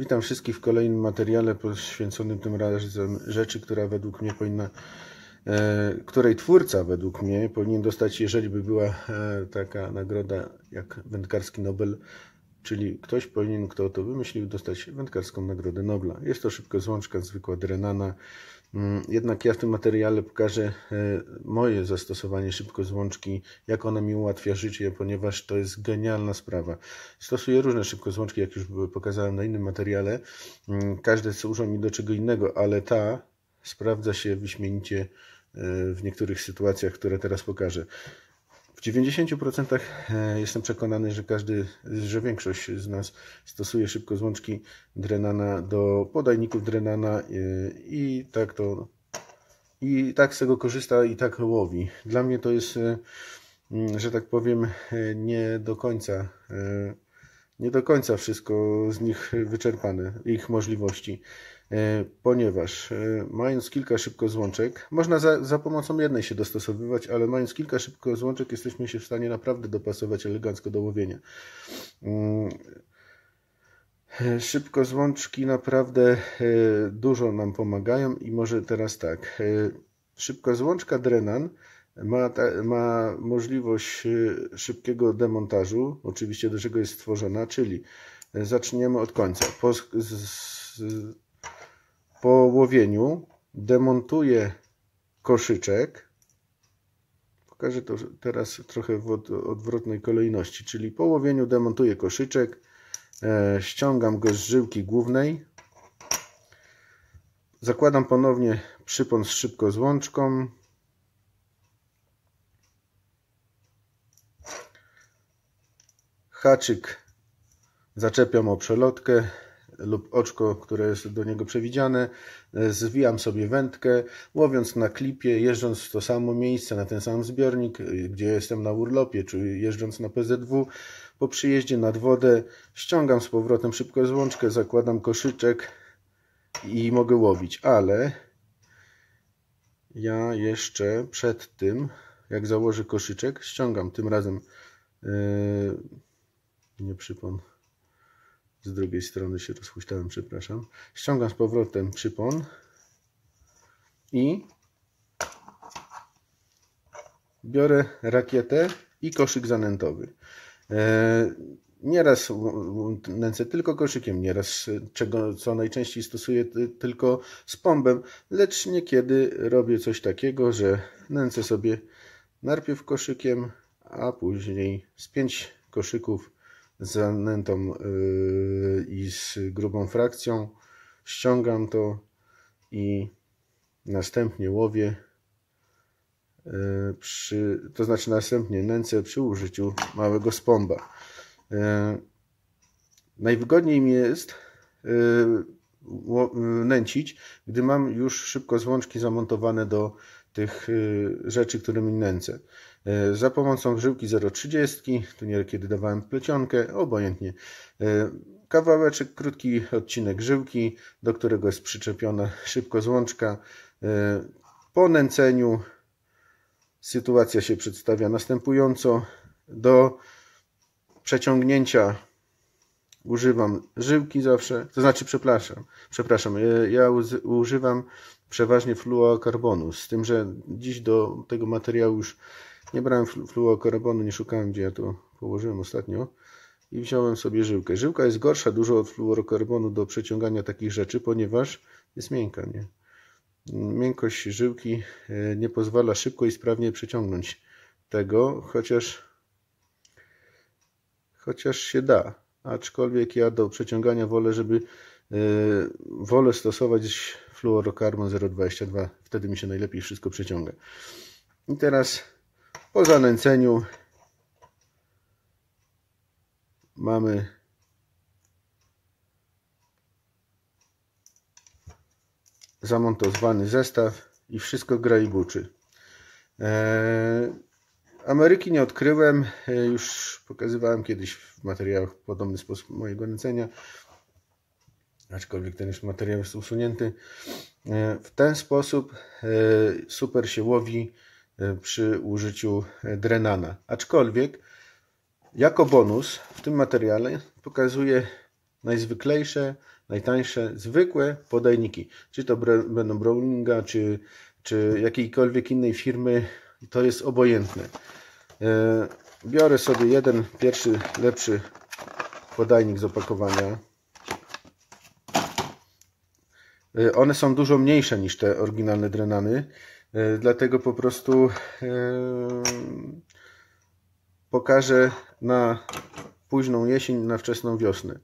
Witam wszystkich w kolejnym materiale poświęconym tym razem rzeczy, która według mnie powinna, e, której twórca według mnie powinien dostać, jeżeli by była e, taka nagroda jak wędkarski Nobel, czyli ktoś powinien, kto to wymyślił, dostać wędkarską nagrodę Nobla. Jest to szybko złączka zwykła Drenana, Mm, jednak ja w tym materiale pokażę e, moje zastosowanie szybkozłączki, jak ona mi ułatwia życie, ponieważ to jest genialna sprawa. Stosuję różne szybkozłączki, jak już pokazałem na innym materiale. Mm, każde służą mi do czego innego, ale ta sprawdza się wyśmienicie e, w niektórych sytuacjach, które teraz pokażę. W 90% e, jestem przekonany, że każdy, że większość z nas stosuje szybko złączki Drenana do podajników Drenana e, i tak to i tak z tego korzysta i tak łowi. Dla mnie to jest, e, mm, że tak powiem, nie do końca nie do końca wszystko z nich wyczerpane, ich możliwości. E, ponieważ e, mając kilka szybkozłączek, można za, za, pomocą jednej się dostosowywać, ale mając kilka szybkozłączek jesteśmy się w stanie naprawdę dopasować elegancko do łowienia. Mm, e, Szybkozłączki naprawdę dużo nam pomagają i może teraz tak. Szybkozłączka Drenan ma, ta, ma możliwość szybkiego demontażu, oczywiście do czego jest stworzona, czyli zaczniemy od końca. Po, z, z, po łowieniu demontuję koszyczek. Pokażę to teraz trochę w odwrotnej kolejności, czyli po łowieniu demontuję koszyczek, e, ściągam go z żyłki głównej, zakładam ponownie przypon z szybko złączką, haczyk zaczepiam o przelotkę, lub oczko, które jest do niego przewidziane. E, zwijam sobie wędkę, łowiąc na klipie, jeżdżąc w to samo miejsce, na ten sam zbiornik, e, gdzie jestem na urlopie, czy jeżdżąc na PZW. Po przyjeździe nad wodę ściągam z powrotem szybko złączkę, zakładam koszyczek i mogę łowić, ale ja jeszcze przed tym, jak założę koszyczek, ściągam tym razem yy, nie przypomnę z drugiej strony się rozhuśtałem, przepraszam. Ściągam z powrotem przypon i biorę rakietę i koszyk zanętowy. E, nieraz nęcę tylko koszykiem, nieraz czego co najczęściej stosuję tylko z pombem, lecz niekiedy robię coś takiego, że nęcę sobie najpierw koszykiem, a później z pięć koszyków z nętą y, i z grubą frakcją. Ściągam to i następnie łowię y, przy, to znaczy następnie nęcę przy użyciu małego spomba. Y, najwygodniej mi jest nęcić, gdy mam już szybko złączki zamontowane do tych rzeczy, którymi nęcę. E, za pomocą żyłki 0,30, tu nie kiedy dawałem plecionkę, obojętnie. E, kawałeczek, krótki odcinek żyłki, do którego jest przyczepiona szybko złączka. E, po nęceniu sytuacja się przedstawia następująco. Do przeciągnięcia używam żyłki zawsze, to znaczy przepraszam, przepraszam, ja używam przeważnie fluorokarbonu, z tym, że dziś do tego materiału już nie brałem fluokarbonu, nie szukałem gdzie ja to położyłem ostatnio. I wziąłem sobie żyłkę. Żyłka jest gorsza dużo od fluorokarbonu do przeciągania takich rzeczy, ponieważ jest miękka. Nie? Miękkość żyłki e, nie pozwala szybko i sprawnie przeciągnąć tego, chociaż, chociaż się da. Aczkolwiek ja do przeciągania wolę, żeby e, wolę stosować fluorokarbon 0,22. Wtedy mi się najlepiej wszystko przeciąga. I teraz po zanęceniu mamy zamontowany zestaw i wszystko gra i buczy. E, Ameryki nie odkryłem, e, już pokazywałem kiedyś w materiałach podobny sposób mojego nęcenia, aczkolwiek ten już materiał jest usunięty. E, w ten sposób super się łowi E, przy użyciu e, drenana. Aczkolwiek jako bonus w tym materiale pokazuję najzwyklejsze, najtańsze, zwykłe podajniki. Czy to będą Browninga, czy, czy jakiejkolwiek innej firmy, to jest obojętne. E, biorę sobie jeden pierwszy, lepszy podajnik z opakowania. One są dużo mniejsze niż te oryginalne drenany. E, dlatego po prostu e, pokażę na późną jesień, na wczesną wiosnę.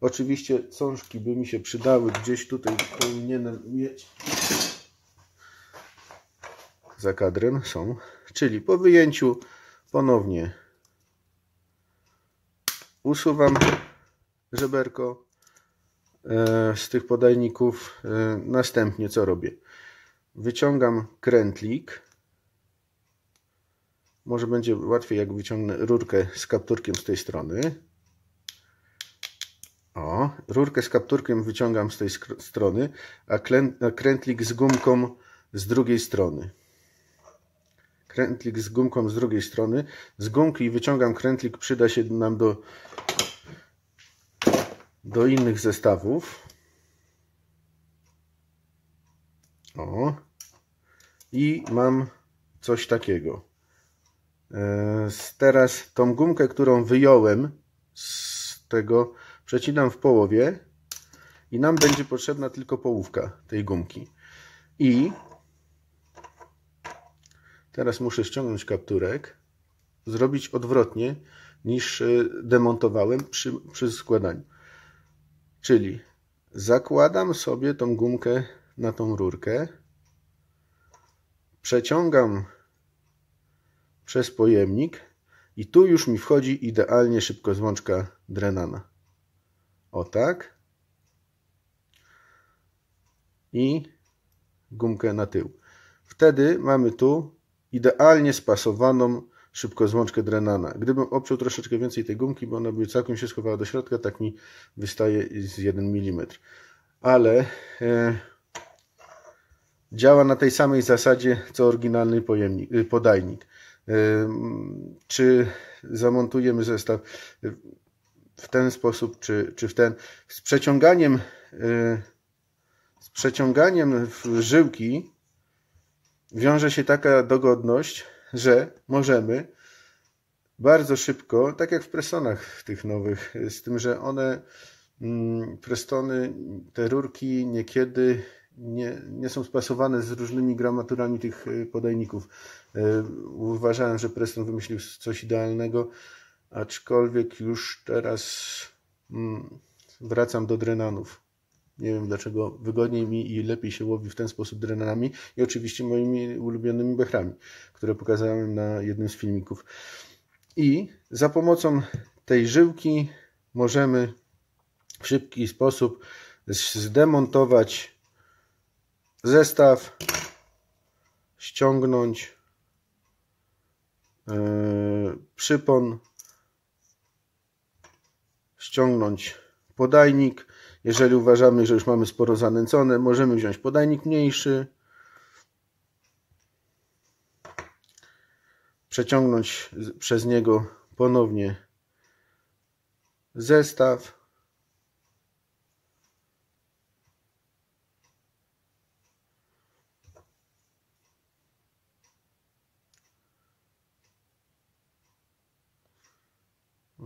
Oczywiście cążki by mi się przydały, gdzieś tutaj powinienem mieć za kadrem są, czyli po wyjęciu ponownie usuwam żeberko e, z tych podajników. Następnie co robię? Wyciągam krętlik. Może będzie łatwiej, jak wyciągnę rurkę z kapturkiem z tej strony. O, rurkę z kapturkiem wyciągam z tej strony, a, a krętlik z gumką z drugiej strony. Krętlik z gumką z drugiej strony. Z gumki wyciągam krętlik, przyda się nam do, do innych zestawów. O, i mam coś takiego. E, teraz tą gumkę, którą wyjąłem z tego, przecinam w połowie i nam będzie potrzebna tylko połówka tej gumki. I teraz muszę ściągnąć kapturek, zrobić odwrotnie niż e, demontowałem przy, przy składaniu. Czyli zakładam sobie tą gumkę na tą rurkę, przeciągam przez pojemnik i tu już mi wchodzi idealnie szybko złączka Drenana. O tak. I gumkę na tył. Wtedy mamy tu idealnie spasowaną szybko złączkę Drenana. Gdybym obciął troszeczkę więcej tej gumki, bo ona by całkiem się schowała do środka, tak mi wystaje z 1 mm. Ale... E, działa na tej samej zasadzie co oryginalny pojemnik, y, podajnik. Y, czy zamontujemy zestaw w ten sposób, czy, czy w ten. Z przeciąganiem, y, z przeciąganiem żyłki wiąże się taka dogodność, że możemy bardzo szybko, tak jak w presonach tych nowych, z tym, że one, mm, prestony, te rurki niekiedy nie, nie są spasowane z różnymi gramaturami tych y, podajników. Y, uważałem, że Preston wymyślił coś idealnego, aczkolwiek już teraz mm, wracam do Drenanów. Nie wiem dlaczego wygodniej mi i lepiej się łowi w ten sposób drenanami i oczywiście moimi ulubionymi bechrami, które pokazałem na jednym z filmików. I za pomocą tej żyłki możemy w szybki sposób zdemontować zestaw, ściągnąć e, przypon, ściągnąć podajnik. Jeżeli uważamy, że już mamy sporo zanęcone, możemy wziąć podajnik mniejszy, przeciągnąć przez niego ponownie zestaw,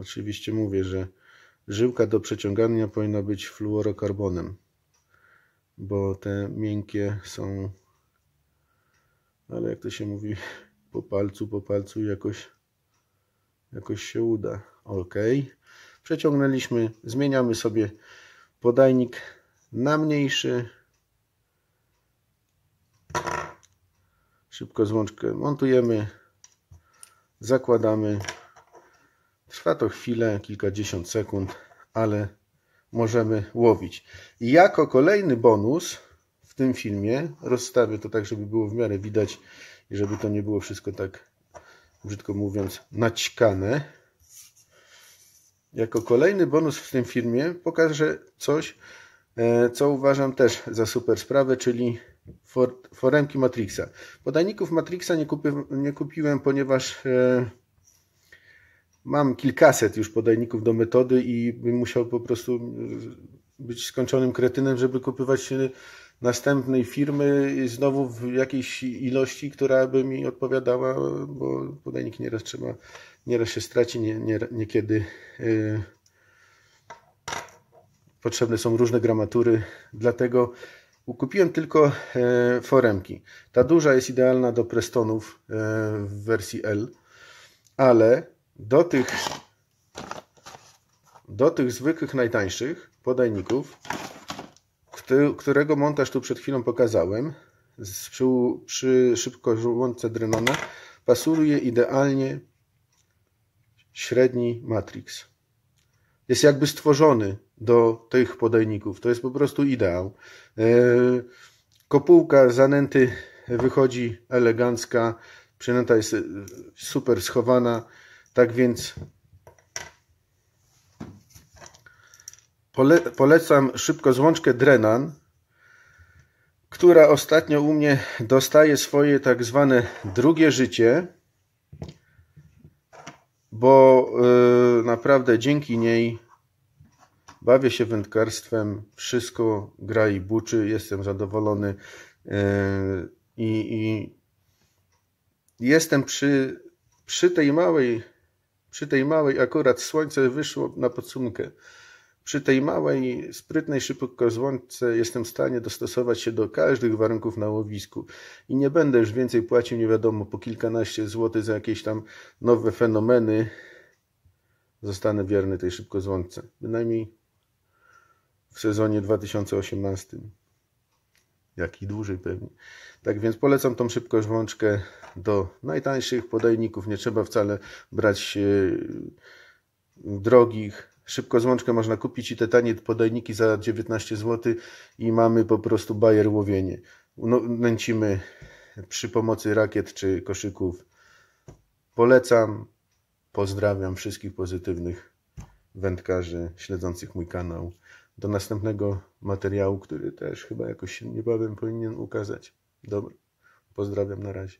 Oczywiście mówię, że żyłka do przeciągania powinna być fluorokarbonem, bo te miękkie są, ale jak to się mówi, po palcu, po palcu jakoś, jakoś się uda. Ok, przeciągnęliśmy, zmieniamy sobie podajnik na mniejszy. Szybko złączkę montujemy, zakładamy. Trwa to chwilę, kilkadziesiąt sekund, ale możemy łowić. I jako kolejny bonus w tym filmie, rozstawię to tak, żeby było w miarę widać i żeby to nie było wszystko tak, brzydko mówiąc, naćkane. Jako kolejny bonus w tym filmie pokażę coś, e, co uważam też za super sprawę, czyli foremki Matrixa. Podajników Matrixa nie, kupy, nie kupiłem, ponieważ... E, mam kilkaset już podajników do metody i bym musiał po prostu e, być skończonym kretynem, żeby kupywać następnej firmy znowu w jakiejś ilości, która by mi odpowiadała, bo podajnik nieraz trzeba, nieraz się straci, nie, nie, niekiedy e, potrzebne są różne gramatury, dlatego Kupiłem tylko e, foremki. Ta duża jest idealna do Prestonów w wersji L, ale do tych, do tych zwykłych, najtańszych podajników, którego montaż tu przed chwilą pokazałem, przy, przy szybkożłądce Drenona, pasuje idealnie średni matrix. Jest jakby stworzony do tych podajników. To jest po prostu ideał. E, kopułka zanęty wychodzi elegancka, przynęta jest super schowana. Tak więc pole polecam szybko złączkę Drenan, która ostatnio u mnie dostaje swoje tak zwane drugie życie, bo yy, naprawdę dzięki niej bawię się wędkarstwem, wszystko gra i buczy, jestem zadowolony yy, i, jestem przy, przy tej małej przy tej małej akurat słońce wyszło na podsumkę. Przy tej małej, sprytnej szybkozłądce jestem w stanie dostosować się do każdych warunków na łowisku i nie będę już więcej płacił, nie wiadomo, po kilkanaście złotych za jakieś tam nowe fenomeny. Zostanę wierny tej szybkozłądce. Bynajmniej w sezonie 2018 jak i dłużej pewnie. Tak więc polecam tą szybkość włączkę do najtańszych podajników. Nie trzeba wcale brać e, drogich. Szybko złączkę można kupić i te tanie podajniki za 19 zł i mamy po prostu bajer łowienie. No, nęcimy przy pomocy rakiet czy koszyków. Polecam, pozdrawiam wszystkich pozytywnych wędkarzy śledzących mój kanał do następnego materiału, który też chyba jakoś się niebawem powinien ukazać. Dobra, pozdrawiam na razie.